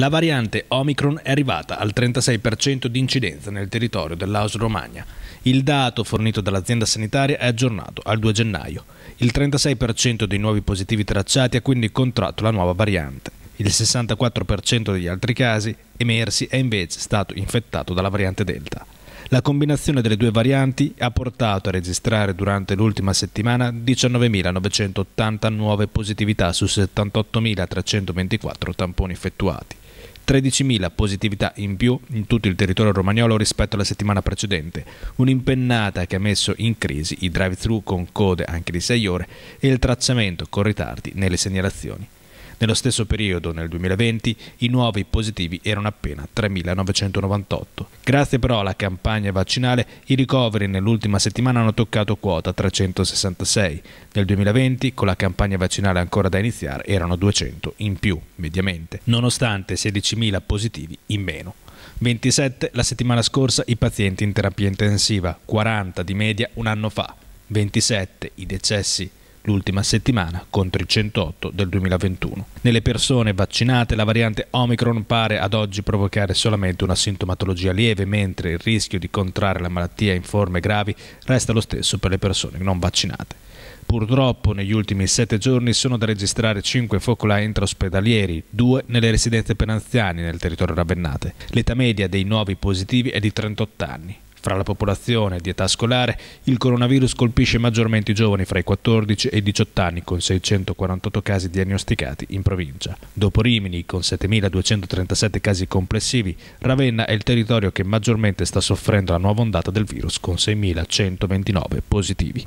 La variante Omicron è arrivata al 36% di incidenza nel territorio dell'Aus Romagna. Il dato fornito dall'azienda sanitaria è aggiornato al 2 gennaio. Il 36% dei nuovi positivi tracciati ha quindi contratto la nuova variante. Il 64% degli altri casi emersi è invece stato infettato dalla variante Delta. La combinazione delle due varianti ha portato a registrare durante l'ultima settimana 19.980 nuove positività su 78.324 tamponi effettuati. 13.000 positività in più in tutto il territorio romagnolo rispetto alla settimana precedente, un'impennata che ha messo in crisi i drive-thru con code anche di 6 ore e il tracciamento con ritardi nelle segnalazioni. Nello stesso periodo, nel 2020, i nuovi positivi erano appena 3.998. Grazie però alla campagna vaccinale, i ricoveri nell'ultima settimana hanno toccato quota 366. Nel 2020, con la campagna vaccinale ancora da iniziare, erano 200 in più, mediamente, nonostante 16.000 positivi in meno. 27 la settimana scorsa i pazienti in terapia intensiva, 40 di media un anno fa. 27 i decessi l'ultima settimana contro i 108 del 2021. Nelle persone vaccinate la variante Omicron pare ad oggi provocare solamente una sintomatologia lieve, mentre il rischio di contrarre la malattia in forme gravi resta lo stesso per le persone non vaccinate. Purtroppo negli ultimi sette giorni sono da registrare 5 focolai intraospedalieri, due nelle residenze per anziani nel territorio ravennate. L'età media dei nuovi positivi è di 38 anni. Fra la popolazione di età scolare, il coronavirus colpisce maggiormente i giovani fra i 14 e i 18 anni, con 648 casi diagnosticati in provincia. Dopo Rimini, con 7.237 casi complessivi, Ravenna è il territorio che maggiormente sta soffrendo la nuova ondata del virus, con 6.129 positivi.